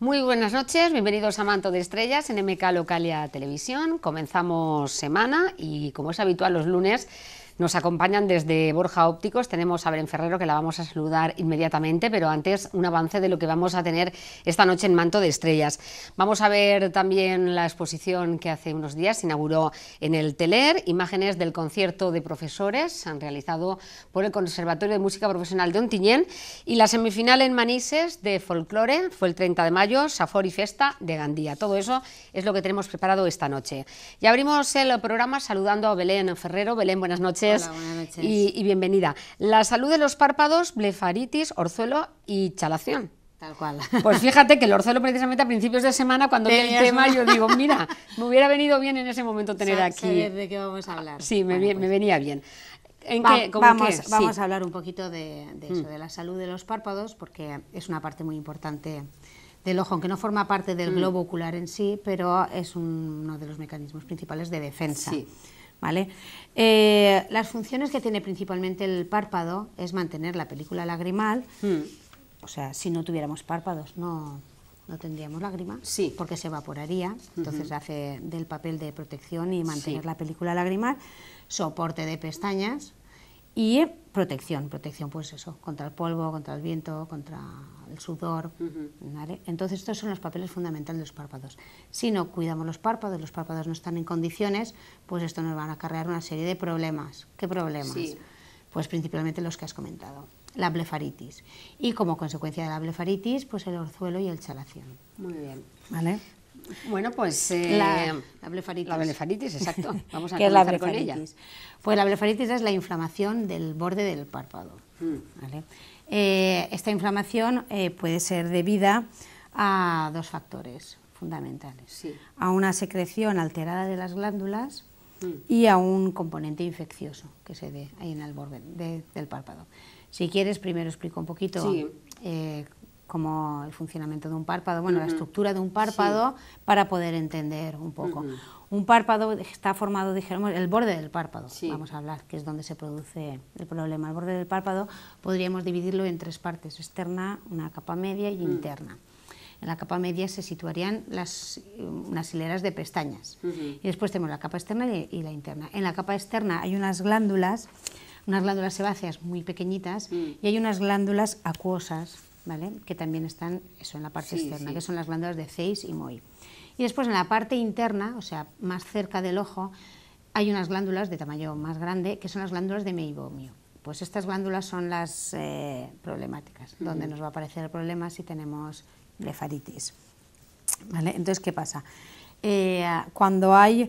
Muy buenas noches, bienvenidos a Manto de Estrellas en MK Localia Televisión. Comenzamos semana y como es habitual los lunes nos acompañan desde Borja Ópticos, tenemos a Belén Ferrero que la vamos a saludar inmediatamente, pero antes un avance de lo que vamos a tener esta noche en Manto de Estrellas. Vamos a ver también la exposición que hace unos días se inauguró en el Teler, imágenes del concierto de profesores han realizado por el Conservatorio de Música Profesional de Ontiñén y la semifinal en Manises de Folklore fue el 30 de mayo, Safor y Festa de Gandía. Todo eso es lo que tenemos preparado esta noche. Y abrimos el programa saludando a Belén Ferrero. Belén, buenas noches. Hola, buenas noches. Y, bienvenida. La salud de los párpados, blefaritis, orzuelo y chalación. Tal cual. Pues fíjate que el orzuelo precisamente a principios de semana cuando vi el tema yo digo, mira, me hubiera venido bien en ese momento tener aquí. de qué vamos a hablar. Sí, me, pues. venía bien. vamos, vamos a hablar un poquito de, eso, mm. de la salud de los párpados, porque es una parte muy importante del ojo, aunque no forma parte del mm. globo ocular en sí, pero es uno de los mecanismos principales de defensa. Sí. ¿vale? Eh, las funciones que tiene principalmente el párpado es mantener la película lagrimal, hmm. o sea, si no tuviéramos párpados no, tendríamos lágrima, porque se evaporaría, entonces hace del papel de protección y mantener la película lagrimal, soporte de pestañas, y protección, protección pues eso, contra el polvo, contra el viento, contra el sudor, ¿vale? Entonces estos son los papeles fundamentales de los párpados. Si no cuidamos los párpados, los párpados no están en condiciones, pues esto nos van a acarrear una serie de problemas. ¿Qué problemas? Pues principalmente los que has comentado, la blefaritis. Y como consecuencia de la blefaritis, pues el orzuelo y el chalación. Muy bien. ¿Vale? Bueno, pues eh, la, blefaritis. La blefaritis, exacto. Vamos a ¿Qué Con ella. Pues la blefaritis es la inflamación del borde del párpado. Mm. Eh, esta inflamación eh, puede ser debida a dos factores fundamentales. A una secreción alterada de las glándulas mm. y a un componente infeccioso que se dé ahí en el borde del párpado. Si quieres, primero explico un poquito como el funcionamiento de un párpado, bueno, la estructura de un párpado para poder entender un poco. Un párpado está formado, dijéramos, el borde del párpado, vamos a hablar, que es donde se produce el problema. El borde del párpado podríamos dividirlo en tres partes, externa, una capa media y mm. interna. En la capa media se situarían las, mm, unas hileras de pestañas. Y después tenemos la capa externa y la interna. En la capa externa hay unas glándulas, unas glándulas sebáceas muy pequeñitas mm. y hay unas glándulas acuosas que también están eso, en la parte externa, que son las glándulas de Zeiss y Moy. Y después en la parte interna, o sea, más cerca del ojo, hay unas glándulas de tamaño más grande, que son las glándulas de meibomio. Pues estas glándulas son las eh, problemáticas, donde nos va a aparecer el problema si tenemos blefaritis. Entonces, ¿qué pasa? Eh, cuando hay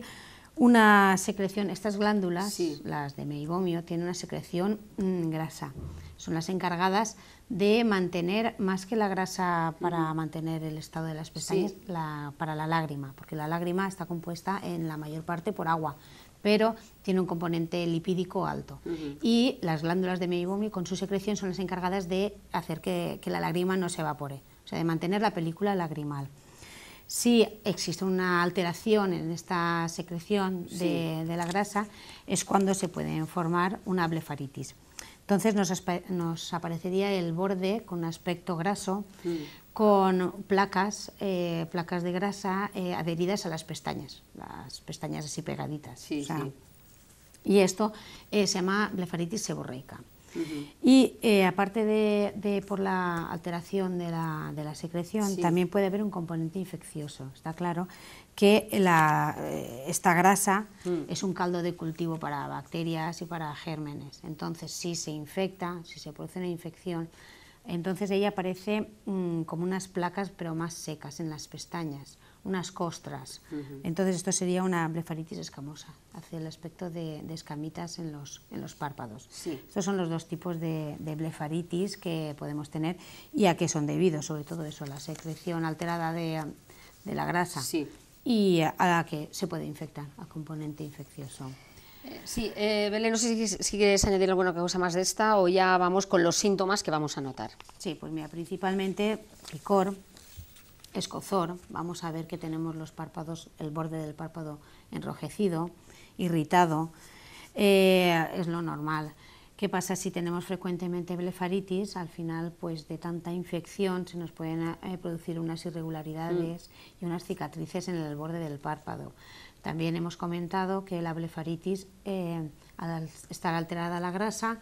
una secreción, estas glándulas, las de meibomio, tienen una secreción mm, grasa. Son las encargadas de mantener, más que la grasa para mantener el estado de las pestañas, para la lágrima, porque la lágrima está compuesta en la mayor parte por agua, pero tiene un componente lipídico alto. Y las glándulas de meibomio con su secreción son las encargadas de hacer que, la lágrima no se evapore, o sea, de mantener la película lagrimal. Si existe una alteración en esta secreción de, la grasa, es cuando se puede formar una blefaritis. Entonces nos, aparecería el borde con aspecto graso, mm. con placas, eh, placas de grasa eh, adheridas a las pestañas, las pestañas así pegaditas. Y esto eh, se llama blefaritis seborreica. Y eh, aparte de, por la alteración de la, secreción, también puede haber un componente infeccioso, está claro, que eh, esta grasa mm. es un caldo de cultivo para bacterias y para gérmenes. Entonces, si se infecta, si se produce una infección, entonces ella aparece mm, como unas placas pero más secas en las pestañas unas costras. Entonces esto sería una blefaritis escamosa, hacia el aspecto de, escamitas en los, en los párpados. Estos son los dos tipos de, blefaritis que podemos tener y a qué son debidos, sobre todo eso, la secreción alterada de, de la grasa y a la que se puede infectar, a componente infeccioso. Eh, sí, eh, Belén, no sé si, si, quieres añadir alguna cosa más de esta o ya vamos con los síntomas que vamos a notar. Sí, pues mira, principalmente picor, escozor, vamos a ver que tenemos los párpados, el borde del párpado enrojecido, irritado, eh, es lo normal. ¿Qué pasa si tenemos frecuentemente blefaritis? Al final, pues de tanta infección se nos pueden eh, producir unas irregularidades mm. y unas cicatrices en el borde del párpado. También hemos comentado que la blefaritis, eh, al estar alterada la grasa,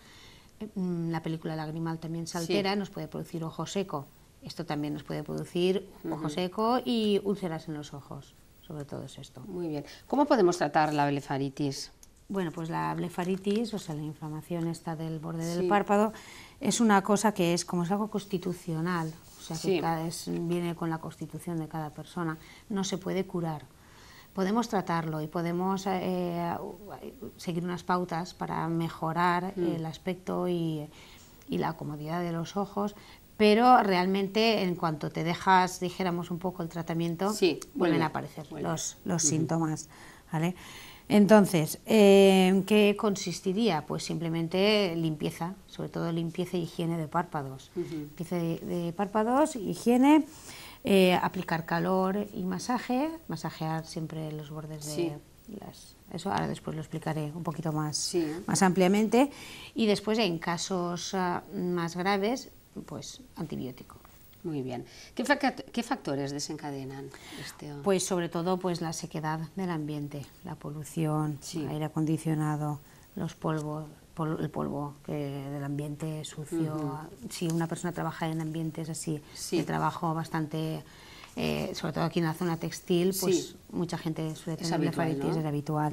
mm, la película lagrimal también se altera, nos puede producir ojo seco. Esto también nos puede producir ojo seco y úlceras en los ojos, sobre todo es esto. Muy bien. ¿Cómo podemos tratar la blefaritis? Bueno, pues la blefaritis, o sea, la inflamación esta del borde del párpado, es una cosa que es como es algo constitucional, o sea, que viene con la constitución de cada persona, no se puede curar. Podemos tratarlo y podemos eh, seguir unas pautas para mejorar mm. el aspecto y, y la comodidad de los ojos, pero realmente en cuanto te dejas, dijéramos un poco el tratamiento, vuelven a aparecer los, los síntomas. ¿vale? Entonces, eh, ¿qué consistiría? Pues simplemente limpieza, sobre todo limpieza y higiene de párpados. Limpieza de, párpados, higiene, eh, aplicar calor y masaje, masajear siempre los bordes de las... Eso ahora después lo explicaré un poquito más, más ampliamente. Y después, en casos ah, más graves, pues antibiótico. Muy bien. ¿Qué, factores desencadenan este? Pues sobre todo pues la sequedad del ambiente, la polución, el aire acondicionado, los polvos, el polvo del ambiente sucio. Si una persona trabaja en ambientes así, el trabajo bastante eh, sobre todo aquí en la zona textil, pues mucha gente suele tener blefaritis, es habitual.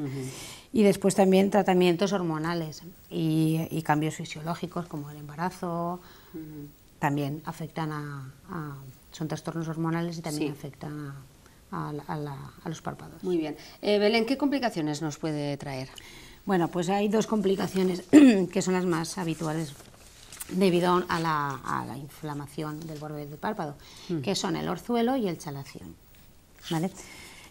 Y después también tratamientos hormonales y, cambios fisiológicos como el embarazo, también afectan a, son trastornos hormonales y también afectan a, los párpados. Muy bien. Eh, Belén, ¿qué complicaciones nos puede traer? Bueno, pues hay dos complicaciones que son las más habituales debido a la, inflamación del borde del párpado, hmm. que son el orzuelo y el chalación.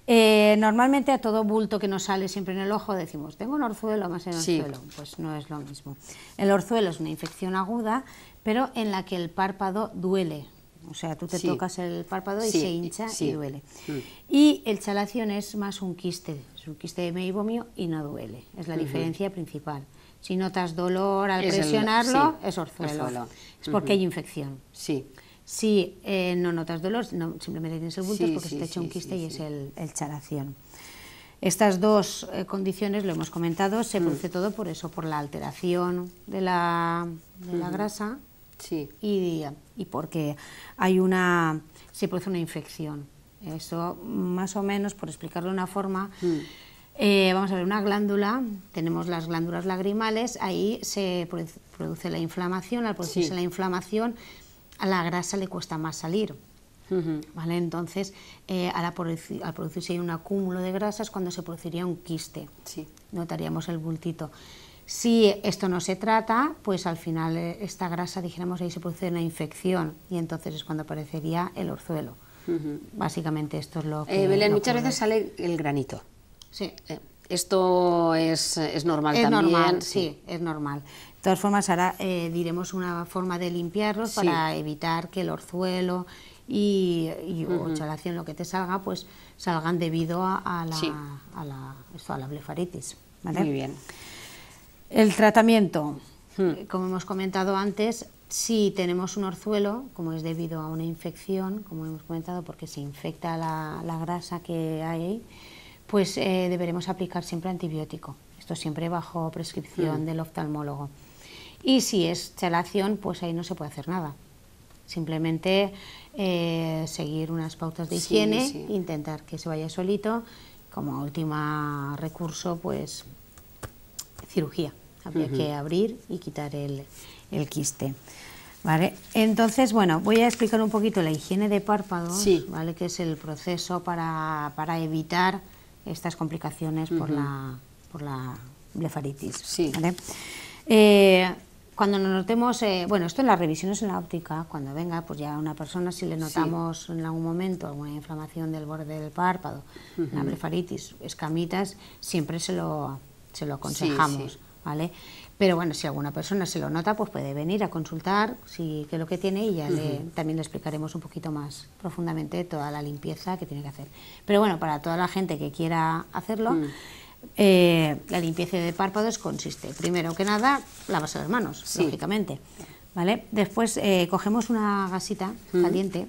Eh, normalmente a todo bulto que nos sale siempre en el ojo decimos, tengo un orzuelo más el orzuelo. Pues no es lo mismo. El orzuelo es una infección aguda, pero en la que el párpado duele. O sea, tú te tocas el párpado y se hincha y duele. Hmm. Y el chalación es más un quiste, es un quiste de meibomio y no duele. Es la diferencia principal. Si notas dolor al presionarlo, es orzuelo. Es porque hay infección. Sí. Si eh, no notas dolor, simplemente tienes el bulto, porque se te ha hecho un quiste y es el, charación. Estas dos eh, condiciones, lo hemos comentado, se mm. produce todo por eso, por la alteración de la, grasa sí. y, y porque hay una, se produce una infección. Eso, más o menos, por explicarlo de una forma, mm. Eh, vamos a ver, una glándula, tenemos las glándulas lagrimales, ahí se produce la inflamación, al producirse la inflamación a la grasa le cuesta más salir. Entonces, eh, al, producirse un acúmulo de grasas cuando se produciría un quiste. Notaríamos el bultito. Si esto no se trata, pues al final eh, esta grasa, dijéramos, ahí se produce una infección y entonces es cuando aparecería el orzuelo. Básicamente esto es lo que... muchas veces sale el granito. Sí. Eh, esto es, es normal es también. Normal, sí. es normal. De todas formas, ahora eh, diremos una forma de limpiarlos para evitar que el orzuelo y, y chalación, lo que te salga, pues salgan debido a, la, a, la, esto, a la, blefaritis. Muy bien. El tratamiento, hmm. eh, como hemos comentado antes, si tenemos un orzuelo, como es debido a una infección, como hemos comentado, porque se infecta la, la grasa que hay pues eh, deberemos aplicar siempre antibiótico. Esto siempre bajo prescripción mm. del oftalmólogo. Y si es chelación, pues ahí no se puede hacer nada. Simplemente eh, seguir unas pautas de higiene, intentar que se vaya solito. Como último recurso, pues cirugía. Habría que abrir y quitar el, quiste. Vale, entonces, bueno, voy a explicar un poquito la higiene de párpados, ¿vale? que es el proceso para, para evitar estas complicaciones por, la, por la blefaritis. Eh, cuando nos notemos, eh, bueno, esto en las revisiones en la óptica, cuando venga, pues ya una persona, si le notamos en algún momento alguna inflamación del borde del párpado, la blefaritis, escamitas, siempre se lo, se lo aconsejamos. ¿vale? Pero bueno, si alguna persona se lo nota, pues puede venir a consultar si qué es lo que tiene y ya también le explicaremos un poquito más profundamente toda la limpieza que tiene que hacer. Pero bueno, para toda la gente que quiera hacerlo, mm. eh, la limpieza de párpados consiste, primero que nada, lavarse las manos, lógicamente. ¿vale? Después eh, cogemos una gasita mm. caliente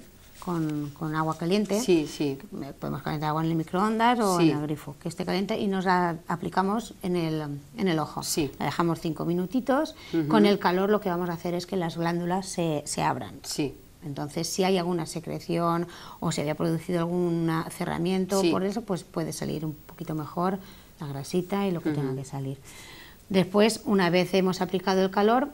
con, agua caliente. Sí, sí. Eh, podemos calentar agua en el microondas o en el grifo, que esté caliente, y nos la aplicamos en el, en el ojo. Sí. La dejamos cinco minutitos. Con el calor lo que vamos a hacer es que las glándulas se, se abran. Sí. Entonces, si hay alguna secreción o se había producido algún cerramiento, por eso, pues puede salir un poquito mejor la grasita y lo que tenga que salir. Después, una vez hemos aplicado el calor,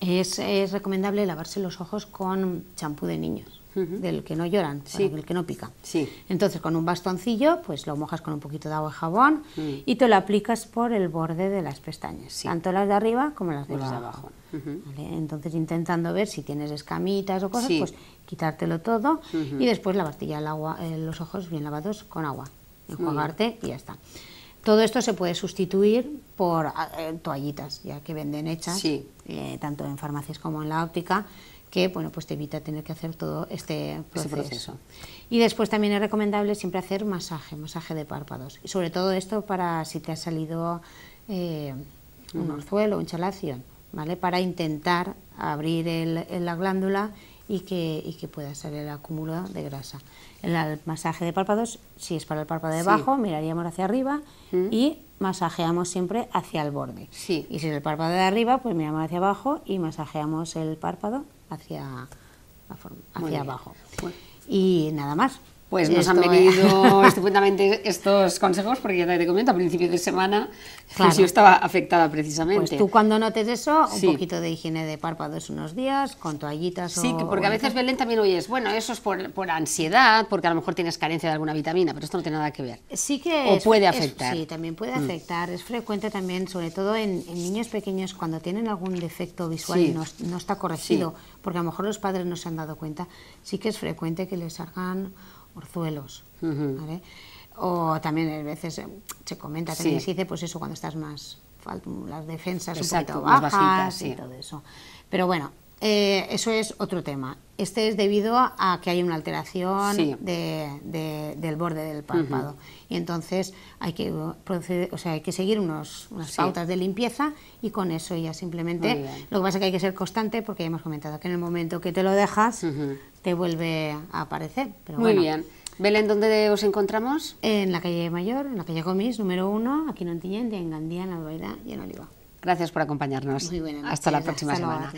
es recomendable lavarse los ojos con champú de niños del que no lloran, del que no pica. Sí. Entonces con un bastoncillo pues lo mojas con un poquito de agua y jabón mm. y te lo aplicas por el borde de las pestañas, tanto las de arriba como las de, abajo. Entonces intentando ver si tienes escamitas o cosas, pues quitártelo todo y después lavarte el agua, eh, los ojos bien lavados con agua, enjuagarte y ya está. Todo esto se puede sustituir por ah, eh, toallitas, ya que venden hechas, eh, tanto en farmacias como en la óptica, que bueno, pues te evita tener que hacer todo este proceso. Y después también es recomendable siempre hacer masaje, masaje de párpados. sobre todo esto para si te ha salido eh, un orzuelo, ¿vale? Para intentar abrir la glándula y que, pueda salir el acúmulo de grasa. El, masaje de párpados, si es para el párpado de abajo, miraríamos hacia arriba y masajeamos siempre hacia el borde. Y si es el párpado de arriba, pues miramos hacia abajo y masajeamos el párpado hacia, hacia abajo. Y nada más. Pues nos han eh, venido estupendamente estos consejos porque ya te comento, a principios de semana claro. yo estaba afectada precisamente. Pues tú cuando notes eso, un poquito de higiene de párpados unos días, con toallitas Sí, porque a veces Belén también oyes, bueno, eso es por, por, ansiedad, porque a lo mejor tienes carencia de alguna vitamina, pero esto no tiene nada que ver. Sí que... O puede afectar. sí, también puede mm. afectar. Es frecuente también, sobre todo en, niños pequeños, cuando tienen algún defecto visual y no, está corregido, porque a lo mejor los padres no se han dado cuenta, sí que es frecuente que les hagan orzuelos, ¿vale? O también a veces eh, se comenta, también se dice, pues eso, cuando estás más, las defensas un poquito más bajitas, y todo eso. Pero bueno, eh, eso es otro tema. Este es debido a que hay una alteración del borde del párpado. Y entonces hay que, proceder, o sea, hay que seguir unos, unas pautas de limpieza y con eso ya simplemente... Lo que pasa es que hay que ser constante porque ya hemos comentado que en el momento que te lo dejas te vuelve a aparecer. Muy bueno. bien. Belén, ¿dónde os encontramos? En la calle Mayor, en la calle Gómez, número uno, aquí en Antillén, en Gandía, en Albaida y en Oliva. Gracias por acompañarnos. Hasta la próxima semana.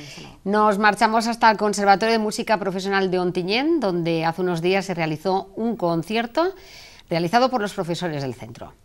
Nos marchamos hasta el Conservatorio de Música Profesional de Ontinyent, donde hace unos días se realizó un concierto realizado por los profesores del centro.